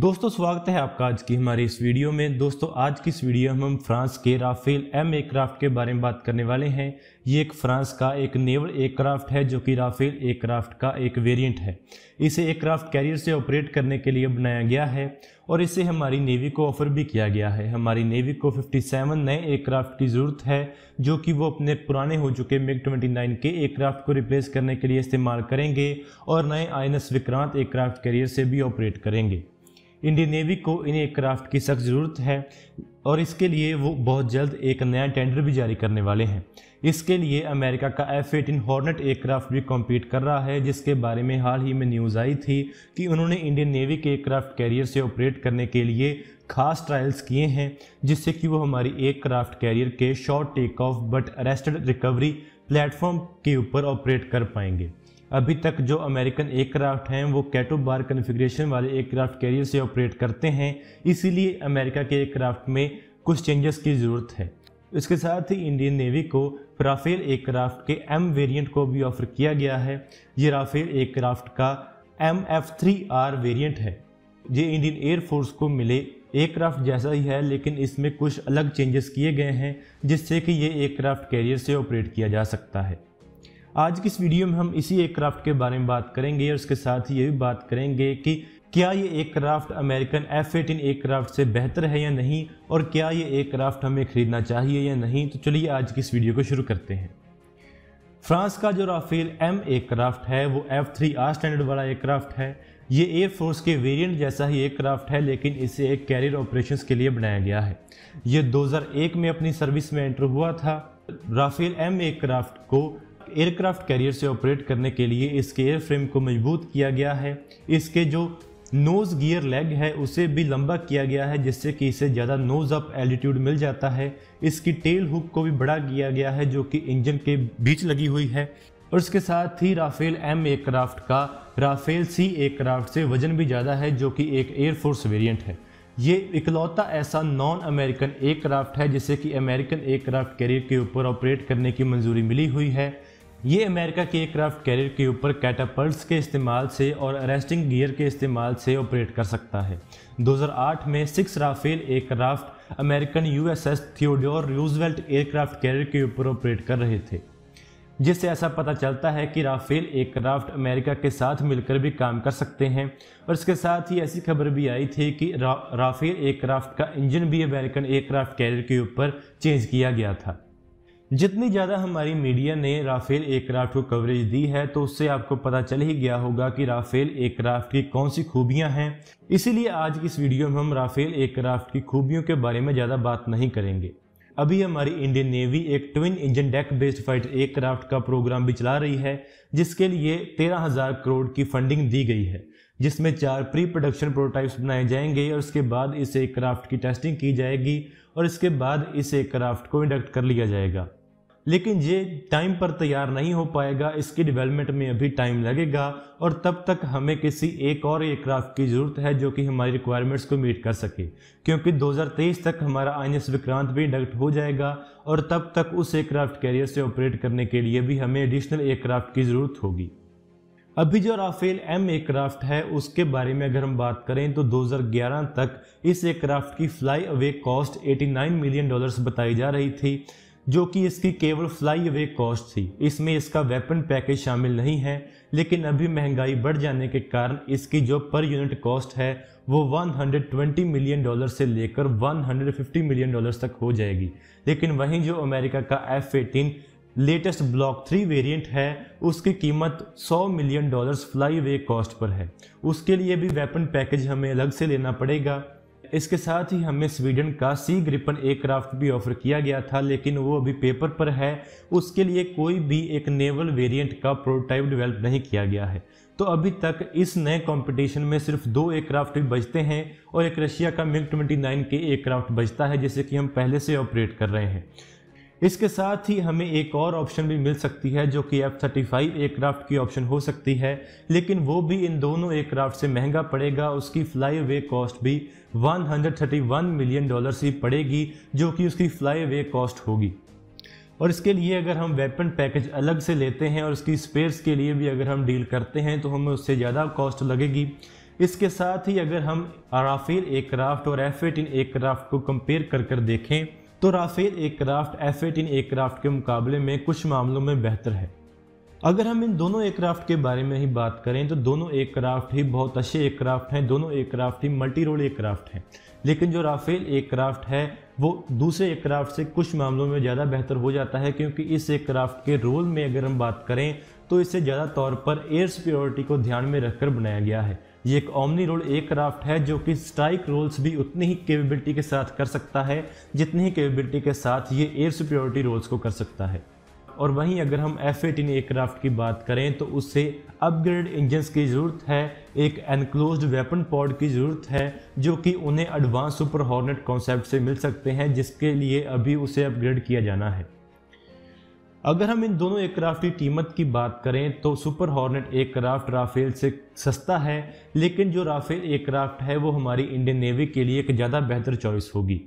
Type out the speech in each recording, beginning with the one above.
दोस्तों स्वागत है आपका आज की हमारी इस वीडियो में दोस्तों आज की इस वीडियो में हम फ्रांस के राफेल एम एयरक्राफ्ट के बारे में बात करने वाले हैं ये एक फ्रांस का एक नेवल एयरक्राफ्ट है जो कि राफेल एयरक्राफ्ट का एक वेरिएंट है इसे एयरक्राफ्ट कैरियर से ऑपरेट करने के लिए बनाया गया है और इसे हमारी नेवी को ऑफर भी किया गया है हमारी नेवी को सेवन नए एयरक्राफ्ट की ज़रूरत है जो कि वो अपने पुराने हो चुके मिग नाइन के एयरक्राफ्ट को रिप्लेस करने के लिए इस्तेमाल करेंगे और नए आई विक्रांत एयरक्राफ्ट कैरियर से भी ऑपरेट करेंगे इंडियन नेवी को इन एयरक्राफ्ट की सख्त ज़रूरत है और इसके लिए वो बहुत जल्द एक नया टेंडर भी जारी करने वाले हैं इसके लिए अमेरिका का एफ एटीन हॉर्नेट एयरक्राफ्ट भी कॉम्पीट कर रहा है जिसके बारे में हाल ही में न्यूज़ आई थी कि उन्होंने इंडियन नेवी के एयरक्राफ्ट कैरियर से ऑपरेट करने के लिए खास ट्रायल्स किए हैं जिससे कि वो हमारी एयरक्राफ्ट कैरियर के short take off but arrested recovery platform के ऊपर ऑपरेट कर पाएंगे अभी तक जो अमेरिकन एयरक्राफ्ट हैं वो कैटो बार कन्फिग्रेशन वाले एयरक्राफ्ट कैरियर से ऑपरेट करते हैं इसीलिए अमेरिका के एयरक्राफ्ट में कुछ चेंजेस की ज़रूरत है इसके साथ ही इंडियन नेवी को राफेल एयरक्राफ्ट के एम वेरिएंट को भी ऑफर किया गया है ये राफेल एयरक्राफ्ट का M F three R variant है ये इंडियन एयरफोर्स को मिले एयरक्राफ्ट जैसा ही है लेकिन इसमें कुछ अलग चेंजेस किए गए हैं जिससे कि ये एयरक्राफ्ट कैरियर से ऑपरेट किया जा सकता है आज की इस वीडियो में हम इसी एयरक्राफ्ट के बारे में बात करेंगे और उसके साथ ही ये भी बात करेंगे कि क्या ये aircraft American F eighteen aircraft से बेहतर है या नहीं और क्या ये एयरक्राफ्ट हमें खरीदना चाहिए या नहीं तो चलिए आज की इस वीडियो को शुरू करते हैं फ्रांस का जो राफेल एम एयरक्राफ्ट है वो एफ थ्री आर स्टैंडर्ड वाला एयरक्राफ्ट है ये एयरफोर्स के वेरिएंट जैसा ही एयरक्राफ्ट है लेकिन इसे एक कैरियर ऑपरेशंस के लिए बनाया गया है ये 2001 में अपनी सर्विस में एंटर हुआ था राफेल एम एयरक्राफ्ट को एयरक्राफ्ट कैरियर से ऑपरेट करने के लिए इसके एयर फ्रेम को मजबूत किया गया है इसके जो नोज़ गियर लेग है उसे भी लंबा किया गया है जिससे कि इसे ज़्यादा नोज़ अप एल्टीट्यूड मिल जाता है इसकी टेल हुक को भी बड़ा किया गया है जो कि इंजन के बीच लगी हुई है और इसके साथ ही राफेल एम एयरक्राफ्ट का राफेल सी एयरक्राफ्ट से वजन भी ज़्यादा है जो कि एक एयरफोर्स वेरियंट है ये इकलौता ऐसा नॉन अमेरिकन एयरक्राफ्ट है जिसे कि अमेरिकन एयरक्राफ्ट कैरियर के ऊपर ऑपरेट करने की मंजूरी मिली हुई है ये अमेरिका के एयरक्राफ्ट कैरियर के ऊपर कैटापल्ट के इस्तेमाल से और अरेस्टिंग गियर के इस्तेमाल से ऑपरेट कर सकता है 2008 में six Rafale aircraft American USS Theodore Roosevelt aircraft carrier के ऊपर ऑपरेट कर रहे थे जिससे ऐसा पता चलता है कि राफेल एयरक्राफ्ट अमेरिका के साथ मिलकर भी काम कर सकते हैं और इसके साथ ही ऐसी खबर भी आई थी कि रा, राफेल एयरक्राफ्ट का इंजन भी अमेरिकन एयरक्राफ्ट कैरियर के ऊपर चेंज किया गया था जितनी ज़्यादा हमारी मीडिया ने राफेल एयरक्राफ्ट को कवरेज दी है तो उससे आपको पता चल ही गया होगा कि राफेल एयरक्राफ्ट की कौन सी खूबियां हैं इसीलिए आज की इस वीडियो में हम राफेल एयरक्राफ्ट की खूबियों के बारे में ज़्यादा बात नहीं करेंगे अभी हमारी इंडियन नेवी एक twin engine deck based fighter aircraft का प्रोग्राम भी चला रही है जिसके लिए तेरह हज़ार करोड़ की फंडिंग दी गई है जिसमें चार प्री प्रोडक्शन प्रोटोटाइप्स बनाए जाएंगे और उसके बाद इस एयरक्राफ्ट की टेस्टिंग की जाएगी और इसके बाद इस एयरक्राफ्ट को इंडक्ट कर लिया जाएगा लेकिन ये टाइम पर तैयार नहीं हो पाएगा इसकी डेवलपमेंट में अभी टाइम लगेगा और तब तक हमें किसी एक और एयरक्राफ्ट की ज़रूरत है जो कि हमारी रिक्वायरमेंट्स को मीट कर सके क्योंकि 2023 तक हमारा आई एन विक्रांत भी डक्ट हो जाएगा और तब तक उस एयरक्राफ्ट कैरियर से ऑपरेट करने के लिए भी हमें एडिशनल एयरक्राफ्ट की ज़रूरत होगी अभी जो राफेल एम एयरक्राफ्ट है उसके बारे में अगर हम बात करें तो 2011 तक इस एयरक्राफ्ट की fly away cost 89 million dollars बताई जा रही थी जो कि इसकी केवल फ्लाई अवे कॉस्ट थी इसमें इसका वेपन पैकेज शामिल नहीं है लेकिन अभी महंगाई बढ़ जाने के कारण इसकी जो पर यूनिट कॉस्ट है वो 120 मिलियन डॉलर से लेकर 150 मिलियन डॉलर तक हो जाएगी लेकिन वहीं जो अमेरिका का F eighteen latest block three variant है उसकी कीमत 100 million dollars fly away cost पर है उसके लिए भी वेपन पैकेज हमें अलग से लेना पड़ेगा इसके साथ ही हमें स्वीडन का सी ग्रिपन एयरक्राफ्ट भी ऑफर किया गया था लेकिन वो अभी पेपर पर है उसके लिए कोई भी एक नेवल वेरिएंट का प्रोटोटाइप डेवलप नहीं किया गया है तो अभी तक इस नए कंपटीशन में सिर्फ दो एयरक्राफ्ट बचते हैं और एक रशिया का मिग 29 के एयरक्राफ्ट बचता है जैसे कि हम पहले से ऑपरेट कर रहे हैं इसके साथ ही हमें एक और ऑप्शन भी मिल सकती है जो कि एफ थर्टी फाइव एयरक्राफ्ट की ऑप्शन हो सकती है लेकिन वो भी इन दोनों एयरक्राफ्ट से महंगा पड़ेगा उसकी फ्लाई अवे कॉस्ट भी 131 मिलियन डॉलर से पड़ेगी जो कि उसकी फ्लाई वे कॉस्ट होगी और इसके लिए अगर हम वेपन पैकेज अलग से लेते हैं और उसकी स्पेयर्स के लिए भी अगर हम डील करते हैं तो हमें उससे ज़्यादा कॉस्ट लगेगी इसके साथ ही अगर हम अराफेल एयरक्राफ्ट और एफ एटीन एयरक्राफ्ट को कंपेयर कर कर देखें तो Rafale aircraft F eighteen aircraft के मुकाबले में कुछ मामलों में बेहतर है अगर हम इन दोनों एयरक्राफ्ट के बारे में ही बात करें तो दोनों एयरक्राफ्ट ही बहुत अच्छे एयरक्राफ्ट हैं दोनों एयरक्राफ्ट ही मल्टी रोल एयरक्राफ्ट हैं लेकिन जो राफेल एयरक्राफ्ट है वो दूसरे एयरक्राफ्ट से कुछ मामलों में ज़्यादा बेहतर हो जाता है क्योंकि इस एयरक्राफ्ट के रोल में अगर हम बात करें तो इसे ज़्यादा तौर पर एयर सिक्योरिटी को ध्यान में रखकर बनाया गया है ये एक ओमनी रोल एयरक्राफ्ट है जो कि स्ट्राइक रोल्स भी उतनी ही केपेबिलिटी के साथ कर सकता है जितनी ही केपेबिलिटी के साथ ये एयर सुप्योरिटी रोल्स को कर सकता है और वहीं अगर हम एफ एटीन एयरक्राफ्ट की बात करें तो उससे अपग्रेड इंजन्स की ज़रूरत है एक एनक्लोज वेपन पॉड की ज़रूरत है जो कि उन्हें एडवांस सुपर हॉर्नेट कॉन्सेप्ट से मिल सकते हैं जिसके लिए अभी उसे अपग्रेड किया जाना है अगर हम इन दोनों एयरक्राफ्ट की कीमत की बात करें तो सुपर हॉर्नेट एयरक्राफ्ट राफेल से सस्ता है लेकिन जो राफेल एयरक्राफ्ट है वो हमारी इंडियन नेवी के लिए एक ज़्यादा बेहतर चॉइस होगी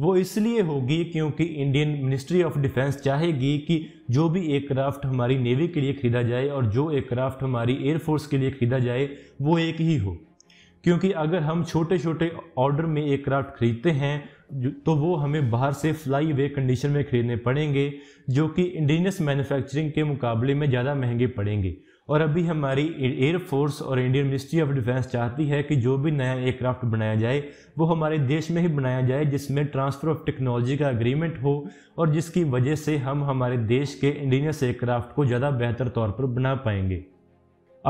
वो इसलिए होगी क्योंकि इंडियन मिनिस्ट्री ऑफ डिफेंस चाहेगी कि जो भी एयरक्राफ्ट हमारी नेवी के लिए खरीदा जाए और जो एयरक्राफ्ट हमारी एयरफोर्स के लिए खरीदा जाए वो एक ही हो क्योंकि अगर हम छोटे छोटे ऑर्डर में एयरक्राफ्ट खरीदते हैं तो वो हमें बाहर से फ्लाई वे कंडीशन में खरीदने पड़ेंगे जो कि इंडिजनस मैन्युफैक्चरिंग के मुकाबले में ज़्यादा महंगे पड़ेंगे और अभी हमारी एयरफोर्स और इंडियन मिनिस्ट्री ऑफ डिफेंस चाहती है कि जो भी नया एयरक्राफ्ट बनाया जाए वो हमारे देश में ही बनाया जाए जिसमें ट्रांसफ़र ऑफ टेक्नोलॉजी का एग्रीमेंट हो और जिसकी वजह से हम हमारे देश के इंडिजनस एयरक्राफ्ट को ज़्यादा बेहतर तौर पर बना पाएंगे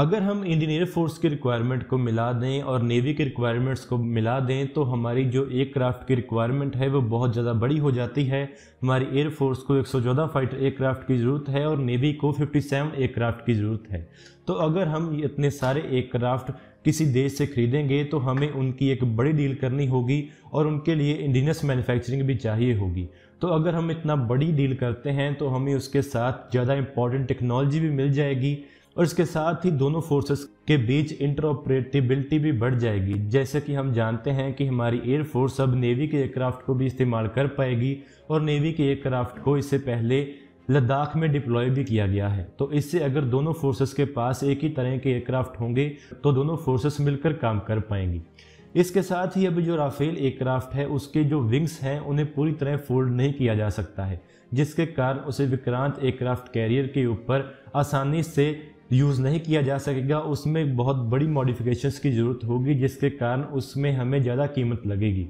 अगर हम इंडियन एयरफोर्स की रिक्वायरमेंट को मिला दें और नेवी के रिक्वायरमेंट्स को मिला दें तो हमारी जो एयरक्राफ्ट की रिक्वायरमेंट है वो बहुत ज़्यादा बड़ी हो जाती है हमारी एयरफोर्स को एक फाइटर एयरक्राफ्ट की ज़रूरत है और नेवी को 57 एयरक्राफ्ट की ज़रूरत है तो अगर हम इतने सारे एयरक्राफ्ट किसी देश से खरीदेंगे तो हमें उनकी एक बड़ी डील करनी होगी और उनके लिए इंडिनस मैन्युफैक्चरिंग भी चाहिए होगी तो अगर हम इतना बड़ी डील करते हैं तो हमें उसके साथ ज़्यादा इंपॉर्टेंट टेक्नोलॉजी भी मिल जाएगी और इसके साथ ही दोनों फोर्सेस के बीच इंटरऑपरेटिबिलिटी भी बढ़ जाएगी जैसे कि हम जानते हैं कि हमारी एयरफोर्स अब नेवी के एयरक्राफ्ट को भी इस्तेमाल कर पाएगी और नेवी के एयरक्राफ्ट को इससे पहले लद्दाख में डिप्लॉय भी किया गया है तो इससे अगर दोनों फोर्सेस के पास एक ही तरह के एयरक्राफ्ट होंगे तो दोनों फोर्सेस मिलकर काम कर पाएंगी इसके साथ ही अभी जो राफेल एयरक्राफ्ट है उसके जो विंग्स हैं उन्हें पूरी तरह फोल्ड नहीं किया जा सकता है जिसके कारण उसे विक्रांत एयरक्राफ्ट कैरियर के ऊपर आसानी से यूज़ नहीं किया जा सकेगा उसमें बहुत बड़ी मॉडिफिकेशंस की ज़रूरत होगी जिसके कारण उसमें हमें ज़्यादा कीमत लगेगी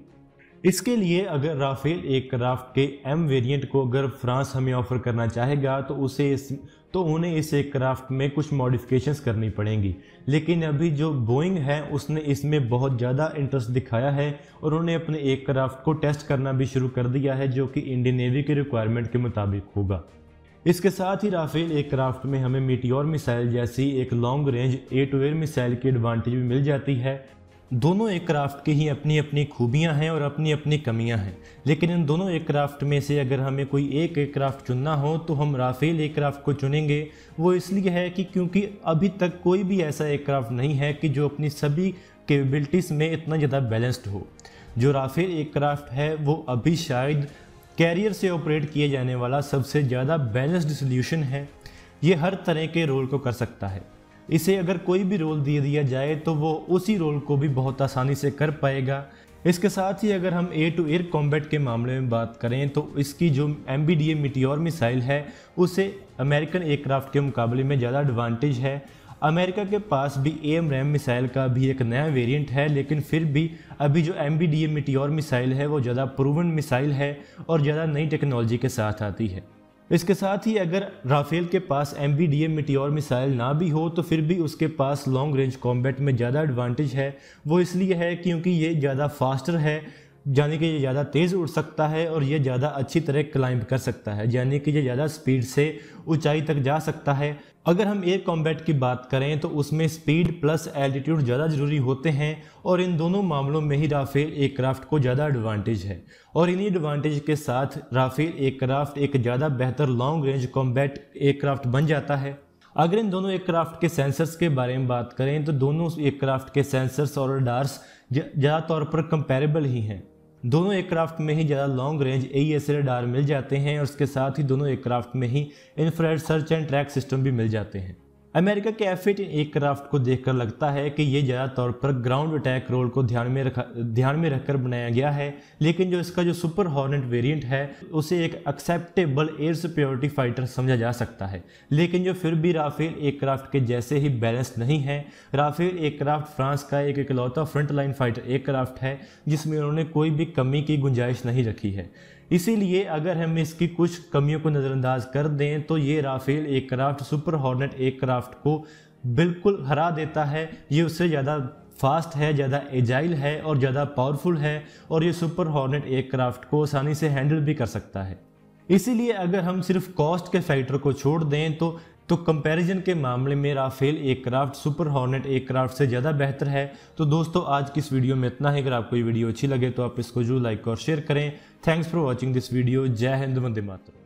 इसके लिए अगर राफेल एक क्राफ्ट के एम वेरिएंट को अगर फ्रांस हमें ऑफर करना चाहेगा तो उसे इस तो उन्हें इस एक क्राफ्ट में कुछ मॉडिफिकेशंस करनी पड़ेंगी लेकिन अभी जो बोइंग है उसने इसमें बहुत ज़्यादा इंटरेस्ट दिखाया है और उन्होंने अपने एक क्राफ्ट को टेस्ट करना भी शुरू कर दिया है जो कि इंडियन नेवी के रिक्वायरमेंट के मुताबिक होगा इसके साथ ही राफेल एयरक्राफ्ट में हमें मीटियोर मिसाइल जैसी एक long range a to air missile की एडवांटेज भी मिल जाती है दोनों एयरक्राफ्ट की ही अपनी अपनी खूबियां हैं और अपनी अपनी कमियां हैं लेकिन इन दोनों एयरक्राफ्ट में से अगर हमें कोई एक एयरक्राफ्ट चुनना हो तो हम राफेल एयरक्राफ्ट को चुनेंगे वो इसलिए है कि क्योंकि अभी तक कोई भी ऐसा एयरक्राफ्ट नहीं है कि जो अपनी सभी केपेबिलिटीज़ में इतना ज़्यादा बैलेंस्ड हो जो राफेल एयरक्राफ्ट है वो अभी शायद कैरियर से ऑपरेट किए जाने वाला सबसे ज़्यादा बैलेंस्ड सोल्यूशन है ये हर तरह के रोल को कर सकता है इसे अगर कोई भी रोल दे दिया जाए तो वो उसी रोल को भी बहुत आसानी से कर पाएगा इसके साथ ही अगर हम एयर टू एयर कॉम्बैट के मामले में बात करें तो इसकी जो एम बी डी मिसाइल है उसे अमेरिकन एयरक्राफ्ट के मुकाबले में ज़्यादा एडवांटेज है अमेरिका के पास भी ए एम रैम मिसाइल का भी एक नया वेरिएंट है लेकिन फिर भी अभी जो एम बी डी एम और मिसाइल है वो ज़्यादा प्रूवन मिसाइल है और ज़्यादा नई टेक्नोलॉजी के साथ आती है इसके साथ ही अगर राफेल के पास एम बी डी एम और मिसाइल ना भी हो तो फिर भी उसके पास लॉन्ग रेंज कॉम्बैट में ज़्यादा एडवांटेज है वो इसलिए है क्योंकि ये ज़्यादा फास्टर है यानी कि ये ज़्यादा तेज़ उड़ सकता है और ये ज़्यादा अच्छी तरह क्लाइंब कर सकता है यानी कि ये ज़्यादा स्पीड से ऊंचाई तक जा सकता है अगर हम एयर कॉम्बैट की बात करें तो उसमें स्पीड प्लस एल्टीट्यूड ज़्यादा ज़रूरी होते हैं और इन दोनों मामलों में ही राफेल एयरक्राफ्ट को ज़्यादा एडवांटेज है और इन्हीं एडवांटेज के साथ राफेल एयरक्राफ्ट एक ज़्यादा बेहतर लॉन्ग रेंज कॉम्बैट एयरक्राफ्ट बन जाता है अगर इन दोनों एयरक्राफ्ट के सेंसर्स के बारे में बात करें तो दोनों एयरक्राफ्ट के सेंसर्स और डार्स ज़्यादा तौर पर कंपेरेबल ही हैं दोनों एयरक्राफ्ट में ही ज़्यादा लॉन्ग रेंज ए एस मिल जाते हैं और उसके साथ ही दोनों एयरक्राफ्ट में ही infrared search and track system भी मिल जाते हैं अमेरिका के एफ एटीन एयरक्राफ्ट को देखकर लगता है कि ये ज़्यादा तौर पर ग्राउंड अटैक रोल को ध्यान में रखा ध्यान में रखकर बनाया गया है लेकिन जो इसका जो सुपर हॉर्नेट वेरिएंट है उसे एक एक्सेप्टेबल एयर सिक्योरिटी फाइटर समझा जा सकता है लेकिन जो फिर भी राफेल एयरक्राफ्ट के जैसे ही बैलेंस नहीं है राफेल एयरक्राफ्ट फ्रांस का एक इकलौता फ्रंट लाइन फाइटर एयरक्राफ्ट है जिसमें उन्होंने कोई भी कमी की गुंजाइश नहीं रखी है इसीलिए अगर हम इसकी कुछ कमियों को नज़रअंदाज कर दें तो ये Rafale aircraft super Hornet aircraft को बिल्कुल हरा देता है ये उससे ज़्यादा फास्ट है ज़्यादा एजाइल है और ज़्यादा पावरफुल है और ये सुपर हॉर्नेट एयरक्राफ्ट को आसानी से हैंडल भी कर सकता है इसीलिए अगर हम सिर्फ कॉस्ट के फैक्टर को छोड़ दें तो तो कंपैरिजन के मामले में Rafale aircraft super Hornet aircraft से ज़्यादा बेहतर है तो दोस्तों आज की इस वीडियो में इतना है अगर आपको ये वीडियो अच्छी लगे तो आप इसको जरूर लाइक और शेयर करें thanks for watching this video जय हिंद वंदे मातरम